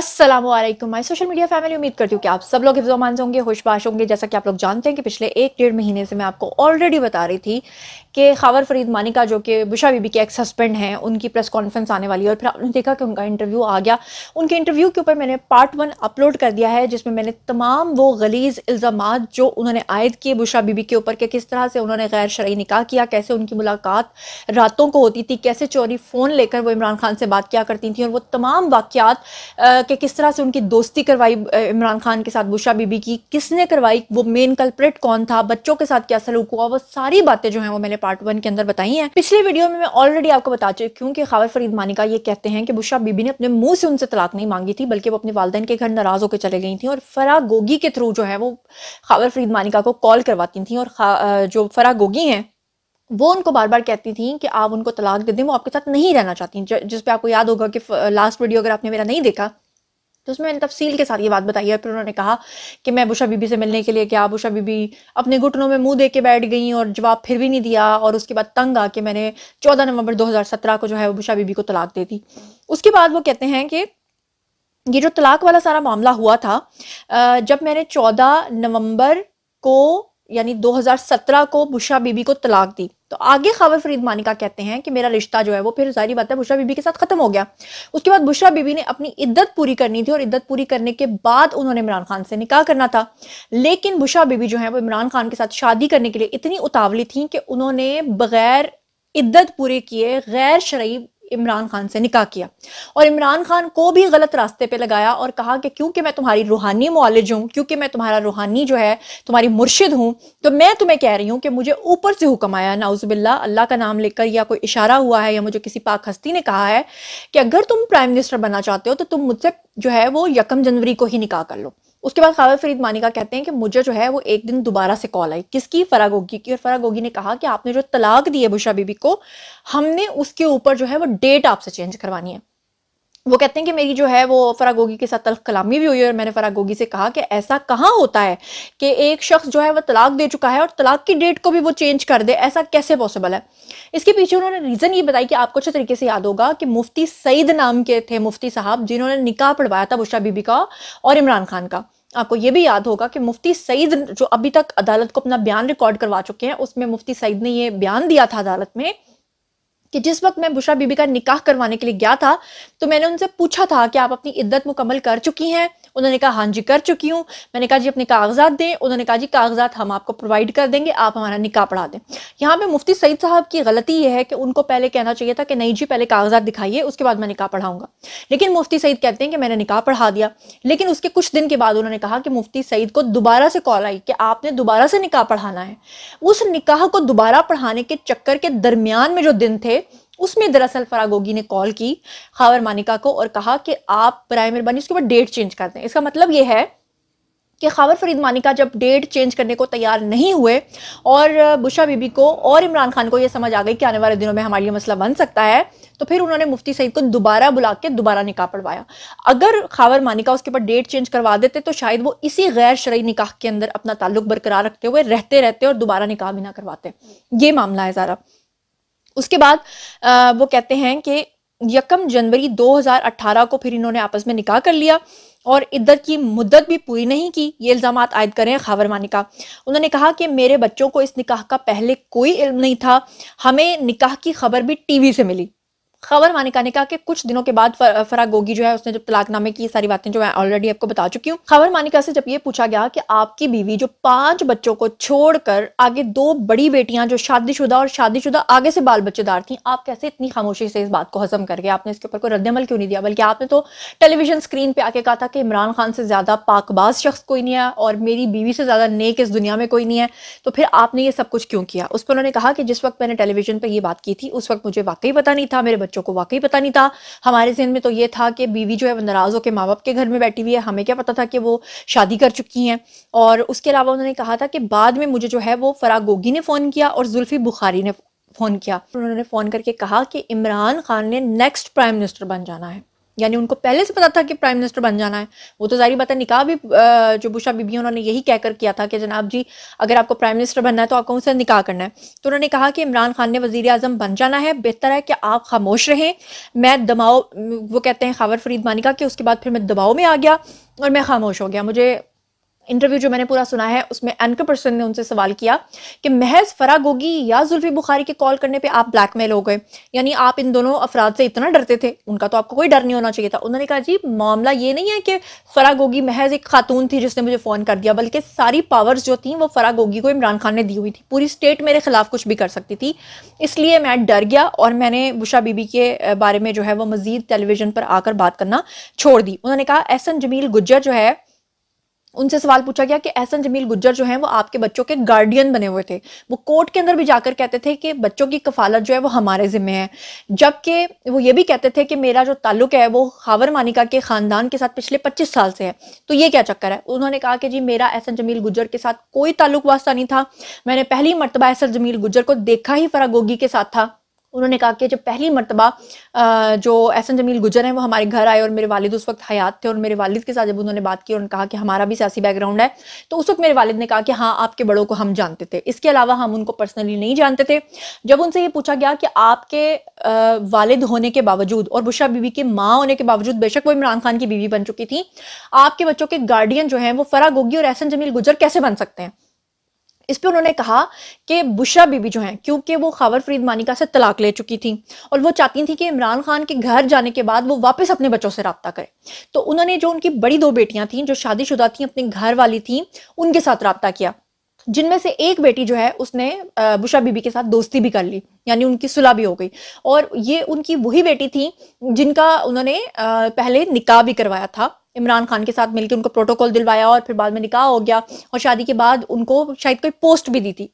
Aslam my social media family उम्मीद करती हूँ कि आप सब लोग मान होंगे होशबाश होंगे जैसा कि आप लोग जानते हैं कि पिछले एक डेढ़ महीने से मैं आपको ऑलरेडी बता रही थी कि खावर फरीद मानिका जो कि बुशा बीबी के एक्स हस्बैंड हैं उनकी प्रेस कॉन्फ्रेंस आने वाली है और फिर आपने देखा कि उनका इंटरव्यू आ गया उनके इंटरव्यू के ऊपर मैंने पार्ट वन अपलोड कर दिया है जिसमें मैंने तमाम वो गलीज इल्ज़ाम जो उन्होंने आयद किए बुशा बीबी के ऊपर कि किस तरह से उन्होंने गैर शरिय निकाह किया कैसे उनकी मुलाकात रातों को होती थी कैसे चोरी फ़ोन लेकर वो इमरान खान से बात किया करती थी और वो तमाम वाक़ात के किस तरह से उनकी दोस्ती करवाई इमरान खान के साथ बुशा बीबी की किसने करवाई वो मेन कल्प्रेट कौन था बच्चों के साथ क्या सलूक हुआ वो सारी बातें जो है वो मैंने पार्ट वन के अंदर बताई हैं पिछले वीडियो में मैं ऑलरेडी आपको बता चुकी हूँ कि खावर फरीद मानिका ये कहते हैं कि बुशा बीबी ने अपने मुंह से उनसे तलाक नहीं मांगी थी बल्कि वो अपने वालदेन के घर नाराज होकर चले गई थी और फरा गोगी के थ्रू जो है वो खावर फरीद मानिका को कॉल करवाती थी और जो फरा गोगी हैं वो उनको बार बार कहती थी कि आप उनको तलाक दे दें वो आपके साथ नहीं रहना चाहती जिस पे आपको याद होगा कि लास्ट वीडियो अगर आपने मेरा नहीं देखा तो उसमें मैंने तफसील के साथ ये बात बताई और फिर उन्होंने कहा कि मैं बुशा बीबी से मिलने के लिए क्या बुशा बीबी अपने घुटनों में मुंह दे के बैठ गई और जवाब फिर भी नहीं दिया और उसके बाद तंग आके मैंने 14 नवंबर 2017 को जो है वो बुशा बीबी को तलाक दे दी उसके बाद वो कहते हैं कि ये जो तलाक वाला सारा मामला हुआ था जब मैंने चौदह नवम्बर को यानी 2017 को बुशा बीबी को तलाक दी तो आगे खावर फरीद मानिका कहते हैं कि मेरा रिश्ता जो है वो फिर जारी बात है बुशा बीबी के साथ खत्म हो गया उसके बाद बुशा बीबी ने अपनी इद्दत पूरी करनी थी और इद्दत पूरी करने के बाद उन्होंने इमरान खान से निकाह करना था लेकिन बुशा बीबी जो है वो इमरान खान के साथ शादी करने के लिए इतनी उतावली थी कि उन्होंने बगैर इद्दत पूरी किए गैर शरीब इमरान खान से निकाह किया और इमरान खान को भी गलत रास्ते पे लगाया और कहा कि क्योंकि मैं तुम्हारी रूहानी मालिज हूँ क्योंकि मैं तुम्हारा रूहानी जो है तुम्हारी मुर्शिद हूँ तो मैं तुम्हें कह रही हूँ कि मुझे ऊपर से हुक्म आया नाउजबिल्ला अल्लाह का नाम लेकर या कोई इशारा हुआ है या मुझे किसी पाक हस्ती ने कहा है कि अगर तुम प्राइम मिनिस्टर बनना चाहते हो तो तुम मुझसे जो है वो यकम जनवरी को ही निकाह कर लो उसके बाद खाबर फरीद मानिका कहते हैं कि मुझे जो है वो एक दिन दोबारा से कॉल आई किसकी फरा गोगी की और फरा गोगी ने कहा कि आपने जो तलाक दी है बुशा बीबी को हमने उसके ऊपर जो है वो डेट आपसे चेंज करवानी है वो कहते हैं कि मेरी जो है वो फरा गोगी के साथ तलख कलामी भी हुई और मैंने फरागोगी गोगी से कहा कि ऐसा कहाँ होता है कि एक शख्स जो है वह तलाक दे चुका है और तलाक की डेट को भी वो चेंज कर दे ऐसा कैसे पॉसिबल है इसके पीछे उन्होंने रीज़न ये बताया कि आपको अच्छे तरीके से याद होगा कि मुफ्ती सईद नाम के थे मुफ्ती साहब जिन्होंने निकाह पढ़वाया था बुशा बीबी का और इमरान खान का आपको ये भी याद होगा कि मुफ्ती सईद जो अभी तक अदालत को अपना बयान रिकॉर्ड करवा चुके हैं उसमें मुफ्ती सईद ने ये बयान दिया था अदालत में कि जिस वक्त मैं बुशरा बीबी का निकाह करवाने के लिए गया था तो मैंने उनसे पूछा था कि आप अपनी इद्दत मुकम्मल कर चुकी हैं उन्होंने कहा हाँ जी कर चुकी हूँ मैंने कहा जी अपने कागजात दें उन्होंने कहा जी कागजात हम आपको प्रोवाइड कर देंगे आप हमारा निकाह पढ़ा दें यहाँ पे मुफ्ती सईद साहब की गलती यह है कि उनको पहले कहना चाहिए था कि नहीं जी पहले कागजात दिखाइए उसके बाद मैं निकाह पढ़ाऊंगा लेकिन मुफ्ती सईद कहते हैं कि मैंने निकाह पढ़ा दिया लेकिन उसके कुछ दिन के बाद उन्होंने कहा कि मुफ्ती सईद को दोबारा से कॉल आई कि आपने दोबारा से निकाह पढ़ाना है उस निकाह को दोबारा पढ़ाने के चक्कर के दरमियान में जो दिन थे उसमें दरअसल फरागोगी ने कॉल की खावर मानिका को और कहा कि आप बरए मेहरबानी उसके बाद डेट चेंज कर दें इसका मतलब ये है कि खावर फरीद मानिका जब डेट चेंज करने को तैयार नहीं हुए और बुशा बीबी को और इमरान खान को ये समझ आ गई कि आने वाले दिनों में हमारे लिए मसला बन सकता है तो फिर उन्होंने मुफ्ती सईद को दोबारा बुला के दोबारा निकाह पढ़वाया अगर खावर मानिका उसके ऊपर डेट चेंज करवा देते तो शायद वो इसी गैर शरय निकाह के अंदर अपना ताल्लुक बरकरार रखते हुए रहते रहते और दोबारा निकाह भी ना करवाते ये मामला है जरा उसके बाद आ, वो कहते हैं कि यकम जनवरी 2018 को फिर इन्होंने आपस में निकाह कर लिया और इधर की मुद्दत भी पूरी नहीं की ये इल्ज़ाम आयद करें खावर मानिका उन्होंने कहा कि मेरे बच्चों को इस निकाह का पहले कोई इल्म नहीं था हमें निकाह की खबर भी टीवी से मिली खबर मानिका ने कहा कि कुछ दिनों के बाद फर, फरा गोगी जो है उसने जब तलाकनामे की सारी बातें जो मैं ऑलरेडी आपको बता चुकी हूँ खबर मानिका से जब ये पूछा गया कि आपकी बीवी जो पांच बच्चों को छोड़कर आगे दो बड़ी बेटियां जो शादीशुदा और शादीशुदा आगे से बाल बच्चेदार थी आप कैसे इतनी खामोशी से इस बात को हजम करके आपने इसके ऊपर कोई रद्दमल क्यों नहीं दिया बल्कि आपने तो टेलीविजन स्क्रीन पर आके कहा था कि इमरान खान से ज्यादा पाकबाज शख्स कोई नहीं है और मेरी बीवी से ज्यादा नेक इस दुनिया में कोई नहीं है तो फिर आपने ये सब कुछ क्यों किया उस पर उन्होंने कहा कि जिस वक्त मैंने टेलीविजन पर यह बात की थी उस वक्त मुझे वाकई पता नहीं था मेरे बच्चों को वाकई पता नहीं था हमारे जहन में तो ये था कि बीवी जो है वो नाराज़ होकर माँ बाप के घर में बैठी हुई है हमें क्या पता था कि वो शादी कर चुकी हैं और उसके अलावा उन्होंने कहा था कि बाद में मुझे जो है वो फराग गोगी ने फ़ोन किया और जुल्फ़ी बुखारी ने फ़ोन किया उन्होंने फ़ोन करके कहा कि इमरान खान ने नेक्स्ट प्राइम मिनिस्टर बन जाना है यानी उनको पहले से पता था कि प्राइम मिनिस्टर बन जाना है वो तो जारी बात है निकाह भी जो बुशा बीबी उन्होंने यही कहकर किया था कि जनाब जी अगर आपको प्राइम मिनिस्टर बनना है तो आपको उनसे निकाह करना है तो उन्होंने कहा कि इमरान खान ने वजी अजम बन जाना है बेहतर है कि आप खामोश रहें मैं दबाव वो कहते हैं खावर फरीद मानिका का कि उसके बाद फिर मैं दबाव में आ गया और मैं खामोश हो गया मुझे इंटरव्यू जो मैंने पूरा सुना है उसमें एनकर पर्सन ने उनसे सवाल किया कि महज फरा गोगी या जुल्फी बुखारी के कॉल करने पे आप ब्लैकमेल हो गए यानी आप इन दोनों अफराद से इतना डरते थे उनका तो आपको कोई डर नहीं होना चाहिए था उन्होंने कहा जी मामला ये नहीं है कि फरा गोगी महज एक खातून थी जिसने मुझे फ़ोन कर दिया बल्कि सारी पावर्स जो थी वो फरा गोगी को इमरान खान ने दी हुई थी पूरी स्टेट मेरे खिलाफ कुछ भी कर सकती थी इसलिए मैं डर गया और मैंने बुशा बीबी के बारे में जो है वो मजीद टेलीविजन पर आकर बात करना छोड़ दी उन्होंने कहा एहसन जमील गुज्जर जो है उनसे सवाल पूछा गया कि एहसन जमील गुज्जर जो है वो आपके बच्चों के गार्डियन बने हुए थे वो कोर्ट के अंदर भी जाकर कहते थे कि बच्चों की कफालत जो है वो हमारे जिम्मे है जबकि वो ये भी कहते थे कि मेरा जो ताल्लुक है वो हावर मानिका के खानदान के साथ पिछले पच्चीस साल से है तो ये क्या चक्कर है उन्होंने कहा कि जी मेरा एहसन जमील गुज्जर के साथ कोई ताल्लुक वास्ता नहीं था मैंने पहली मरतबा एहसन जमील गुज्जर को देखा ही फरागोगी के साथ था उन्होंने कहा कि जब पहली मरतबा जो एहसन जमील गुजर हैं वो हमारे घर आए और मेरे वालिद उस वक्त हयात थे और मेरे वालिद के साथ जब उन्होंने बात की और कहा कि हमारा भी सियासी बैकग्राउंड है तो उस वक्त मेरे वालिद ने कहा कि हाँ आपके बड़ों को हम जानते थे इसके अलावा हम उनको पर्सनली नहीं जानते थे जब उनसे ये पूछा गया कि आपके वालिद होने के बावजूद और बुशा बीबी के माँ होने के बावजूद बेशक वो इमरान खान की बीवी बन चुकी थी आपके बच्चों के गार्डियन जो है वो फरा गोगी और एहसन जमील गुजर कैसे बन सकते हैं इस पर उन्होंने कहा कि बुशा बीबी जो हैं क्योंकि वो खावर फरीद मानिका से तलाक ले चुकी थी और वो चाहती थी कि इमरान खान के घर जाने के बाद वो वापस अपने बच्चों से रबता करे तो उन्होंने जो उनकी बड़ी दो बेटियां थीं जो शादीशुदा थीं अपने घर वाली थीं उनके साथ रबता किया जिनमें से एक बेटी जो है उसने बुशा बीबी के साथ दोस्ती भी कर ली यानी उनकी सुलह भी हो गई और ये उनकी वही बेटी थी जिनका उन्होंने पहले निकाह भी करवाया था इमरान खान के साथ मिलकर उनको प्रोटोकॉल दिलवाया और फिर बाद में निकाह हो गया और शादी के बाद उनको शायद कोई पोस्ट भी दी थी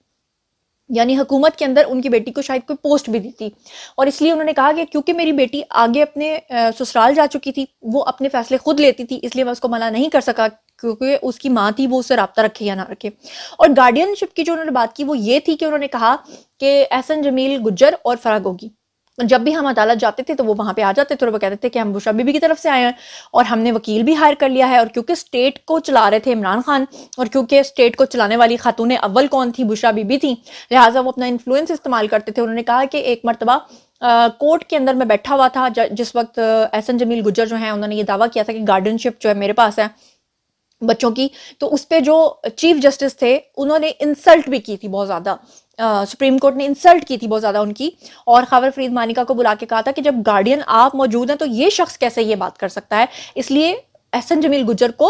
यानी हुकूमत के अंदर उनकी बेटी को शायद कोई पोस्ट भी दी थी और इसलिए उन्होंने कहा कि क्योंकि मेरी बेटी आगे अपने ससुराल जा चुकी थी वो अपने फैसले खुद लेती थी इसलिए मैं उसको मना नहीं कर सका क्योंकि उसकी माँ थी वो उससे रबता रखे या ना रखे और गार्डियनशिप की जो उन्होंने बात की वो ये थी कि उन्होंने कहा कि एहसन जमील गुज्जर और फराग होगी जब भी हम अदालत जाते थे तो वो वहां पे आ जाते थे और वो कहते थे कि हम बुशा बीबी की तरफ से आए हैं और हमने वकील भी हायर कर लिया है और क्योंकि स्टेट को चला रहे थे इमरान खान और क्योंकि स्टेट को चलाने वाली खातून अव्वल कौन थी बुशा बीबी थी लिहाजा वो अपना इन्फ्लुएंस इस्तेमाल करते थे उन्होंने कहा कि एक मरतबा कोर्ट के अंदर मैं बैठा हुआ था जिस वक्त एहसन जमील गुजर जो है उन्होंने ये दावा किया था कि गार्डनशिप जो है मेरे पास है बच्चों की तो उस पर जो चीफ जस्टिस थे उन्होंने इंसल्ट भी की थी बहुत ज़्यादा सुप्रीम कोर्ट ने इंसल्ट की थी बहुत ज़्यादा उनकी और खबर फरीद मानिका को बुला के कहा था कि जब गार्डियन आप मौजूद हैं तो ये शख्स कैसे ये बात कर सकता है इसलिए एहसन जमील गुजर को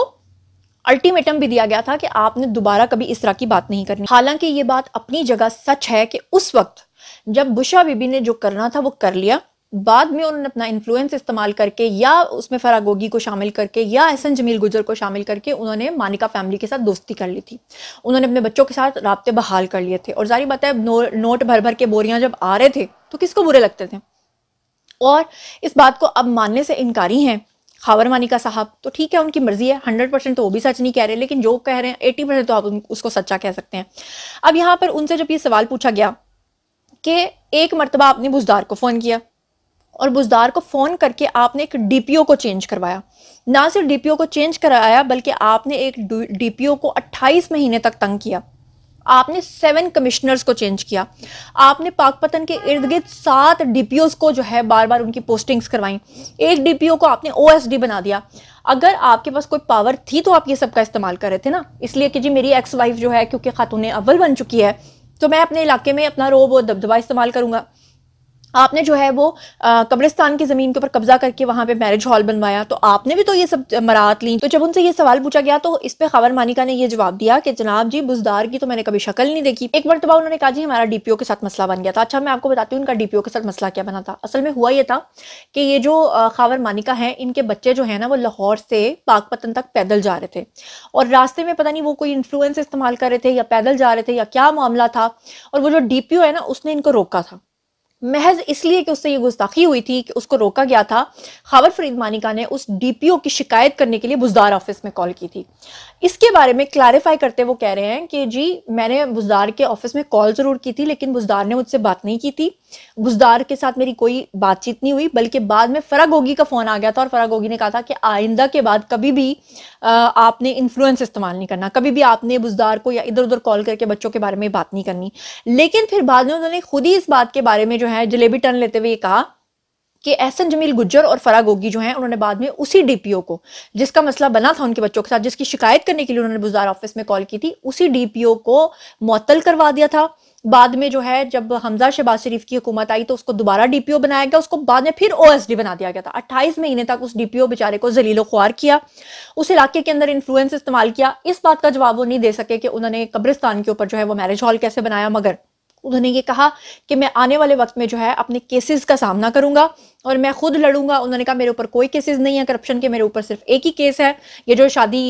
अल्टीमेटम भी दिया गया था कि आपने दोबारा कभी इस तरह की बात नहीं करनी हालांकि ये बात अपनी जगह सच है कि उस वक्त जब बुशा बीबी ने जो करना था वो कर लिया बाद में उन्होंने अपना इन्फ्लुएंस इस्तेमाल करके या उसमें फरा गोगी को शामिल करके या एहसन जमील गुजर को शामिल करके उन्होंने मानिका फैमिली के साथ दोस्ती कर ली थी उन्होंने अपने बच्चों के साथ रबते बहाल कर लिए थे और जारी बात है नो, नोट भर भर के बोरियां जब आ रहे थे तो किसको बुरे लगते थे और इस बात को अब मानने से इनकारी हैं खावर मानिका साहब तो ठीक है उनकी मर्जी है हंड्रेड परसेंट तो वो भी सच नहीं कह रहे लेकिन जो कह रहे हैं एटी परसेंट तो आप उसको सच्चा कह सकते हैं अब यहाँ पर उनसे जब ये सवाल पूछा गया कि एक मरतबा आपने बुजदार को फ़ोन किया और बुजदार को फ़ोन करके आपने एक डीपीओ को चेंज करवाया ना सिर्फ डीपीओ को चेंज कराया बल्कि आपने एक डीपीओ को 28 महीने तक तंग किया आपने सेवन कमिश्नर्स को चेंज किया आपने पाकपतन के इर्द गिर्द सात डी को जो है बार बार उनकी पोस्टिंग्स करवाई एक डीपीओ को आपने ओ बना दिया अगर आपके पास कोई पावर थी तो आप ये सब का इस्तेमाल कर रहे थे ना इसलिए कि जी मेरी एक्स वाइफ जो है क्योंकि खातून अव्वल बन चुकी है तो मैं अपने इलाके में अपना रोब और दबदबा इस्तेमाल करूंगा आपने जो है वो कब्रिस्तान की ज़मीन के ऊपर कब्जा करके वहाँ पे मैरिज हॉल बनवाया तो आपने भी तो ये सब मरात ली तो जब उनसे ये सवाल पूछा गया तो इस पर खबर मानिका ने यह जवाब दिया कि जनाब जी बुजदार की तो मैंने कभी शक्ल नहीं देखी एक मरतबा तो उन्होंने कहा जी हमारा डीपीओ के साथ मसला बन गया था अच्छा मैं आपको बताती हूँ उनका डीपीओ के साथ मसला क्या बना था असल में हुआ यह था कि ये जो खावर मानिका है इनके बच्चे जो है ना वो लाहौर से पाकपतन तक पैदल जा रहे थे और रास्ते में पता नहीं वो कोई इन्फ्लुएंस इस्तेमाल कर रहे थे या पैदल जा रहे थे या क्या मामला था और वो जो डीपीओ है ना उसने इनको रोका था महज इसलिए कि उससे ये गुस्ताखी हुई थी कि उसको रोका गया था खबर फरीद मानिका ने उस डी की शिकायत करने के लिए बुजदार ऑफिस में कॉल की थी इसके बारे में क्लैरिफाई करते वो कह रहे हैं कि जी मैंने बुजदार के ऑफिस में कॉल ज़रूर की थी लेकिन बुजदार ने मुझसे बात नहीं की थी बुजदार के साथ मेरी कोई बातचीत नहीं हुई बल्कि बाद में फरा गोगी का फ़ोन आ गया था और फरा गोगी ने कहा था कि आइंदा के बाद कभी भी आपने इन्फ्लुएंस इस्तेमाल नहीं करना कभी भी आपने बुजदार को या इधर उधर कॉल करके बच्चों के बारे में बात नहीं करनी लेकिन फिर बाद में उन्होंने खुद ही इस बात के बारे में जो है जलेबी टन लेते हुए कहा कि एहसन जमील गुज्जर और फरा गोगी जो है उन्होंने बाद में उसी डीपीओ को जिसका मसला बना था उनके बच्चों के साथ जिसकी शिकायत करने के लिए उन्होंने बुजदार ऑफिस में कॉल की थी उसी डीपीओ को मअतल करवा दिया था बाद में जो है जब हमजा शहबाज शरीफ की हुकूमत आई तो उसको दोबारा डीपीओ बनाया गया उसको बाद में फिर ओएसडी बना दिया गया था अट्ठाईस महीने तक उस डीपीओ बेचारे को जलीलो खुआर किया उस इलाके के अंदर इन्फ्लुएंस इस्तेमाल किया इस बात का जवाब वो नहीं दे सके कि उन्होंने कब्रिस्तान के ऊपर जो है वो मैरिज हॉल कैसे बनाया मगर उन्होंने ये कहा कि मैं आने वाले वक्त में जो है अपने केसेस का सामना करूंगा और मैं खुद लड़ूंगा उन्होंने कहा मेरे ऊपर कोई केसेस नहीं है करप्शन के मेरे ऊपर सिर्फ एक ही केस है ये जो शादी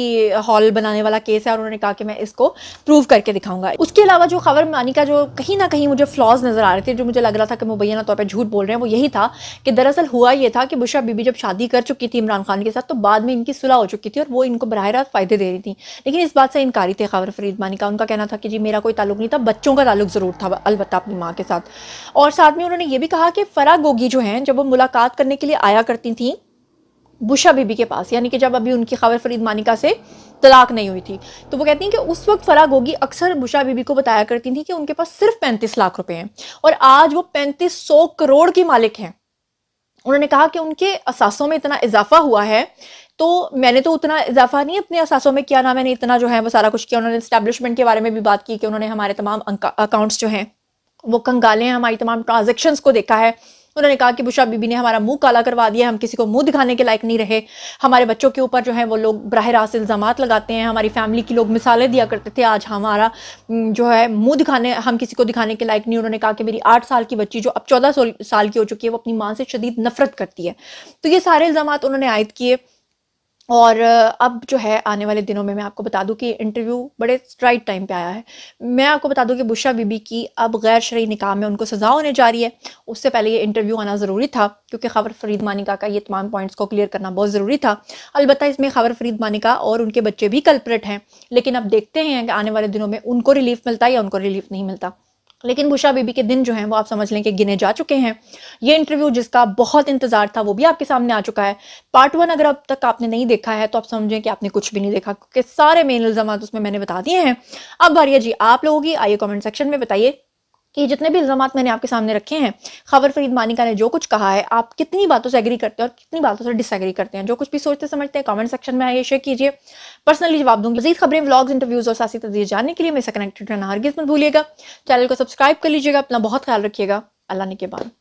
हॉल बनाने वाला केस है और उन्होंने कहा कि मैं इसको प्रूव करके दिखाऊंगा उसके अलावा जो खबर मानी का जो कहीं ना कहीं मुझे फ्लॉज नजर आ रहे थे जो मुझे लग रहा था कि मुबैना तौर पर झूठ बोल रहे हैं वो यही था कि दरअसल हुआ ये था कि बुशा बीबी जब शादी कर चुकी थी इमरान खान के साथ तो बाद में इनकी सुलह हो चुकी थी और वो इनको बरह रात फायदे दे रही थी लेकिन इस बात से इनकारी थे खबर फरीद मानी का उनका कहना था कि जी मेरा कोई ताल्लुक नहीं था बच्चों का ताल्लुक जरूर था अलबत्त अपनी माँ के साथ और साथ में उन्होंने ये भी कहा कि फरा गोगी जो है जब वो मुलाकात करने के लिए आया करती थी बुशा बीबी के पास यानी कि जब अभी उनकी खबर फरीद मानिका से तलाक नहीं हुई थी तो वो कहती हैं कि उस वक्त फराग होगी अक्सर बुशा बीबी को बताया करती थी कि उनके पास सिर्फ पैंतीस लाख रुपए हैं और आज वो पैंतीस सौ करोड़ की मालिक हैं उन्होंने कहा कि उनके असासों में इतना इजाफा हुआ है तो मैंने तो उतना इजाफा नहीं अपने असासों में किया ना मैंने इतना जो है वो सारा कुछ किया उन्होंने इस्टेब्लिशमेंट के बारे में भी बात की कि उन्होंने हमारे तमाम अकाउंट्स जो हैं वो कंगाले हैं हमारी तमाम ट्रांजेक्शन्स को देखा है उन्होंने कहा कि बुशा बीबी ने हमारा मुंह काला करवा दिया हम किसी को मुंह दिखाने के लायक नहीं रहे हमारे बच्चों के ऊपर जो है वो लोग बरह रास्त इल्ज़ाम लगाते हैं हमारी फैमिली की लोग मिसालें दिया करते थे आज हमारा जो है मुंह दिखाने हम किसी को दिखाने के लायक नहीं उन्होंने कहा कि मेरी आठ साल की बच्ची जो अब चौदह साल की हो चुकी है वो अपनी माँ से शदीद नफरत करती है तो ये सारे इल्ज़ाम उन्होंने आयद किए और अब जो है आने वाले दिनों में मैं आपको बता दूं कि इंटरव्यू बड़े राइट टाइम पे आया है मैं आपको बता दूं कि बुशा बीबी की अब गैर शरी निकाह में उनको सज़ा होने जा रही है उससे पहले ये इंटरव्यू आना ज़रूरी था क्योंकि खबर फरीद मानिका का ये तमाम पॉइंट्स को क्लियर करना बहुत ज़रूरी था अलबत्त इसमें खबर फरीद मानिका और उनके बच्चे भी कल्परेट हैं लेकिन अब देखते हैं कि आने वाले दिनों में उनको रिलीफ मिलता है या उनको रिलीफ नहीं मिलता लेकिन भूषा बीबी के दिन जो हैं वो आप समझ लें कि गिने जा चुके हैं ये इंटरव्यू जिसका बहुत इंतजार था वो भी आपके सामने आ चुका है पार्ट वन अगर अब तक आपने नहीं देखा है तो आप समझें कि आपने कुछ भी नहीं देखा क्योंकि सारे मेन इल्जाम उसमें मैंने बता दिए हैं अब भारिया जी आप लोगों की आइए कॉमेंट सेक्शन में बताइए ये जितने भी इल्ज़ाम मैंने आपके सामने रखे हैं खबर फरीद मानिका ने जो कुछ कहा है आप कितनी बातों से एग्री करते हैं और कितनी बातों से डिसएग्री करते हैं जो कुछ भी सोचते समझते हैं कमेंट सेक्शन में आइए शेयर कीजिए पर्सनली जवाब दूंगी मजीद खबरें व्लॉग्स इंटरव्यूज और सासी तजी जानने के लिए मेरे कनेक्टेड रहना हर मत भूलिएगा चैनल को सब्सक्राइब कर लीजिएगा अपना बहुत ख्याल रखिएगा अल्लाह ने के बाद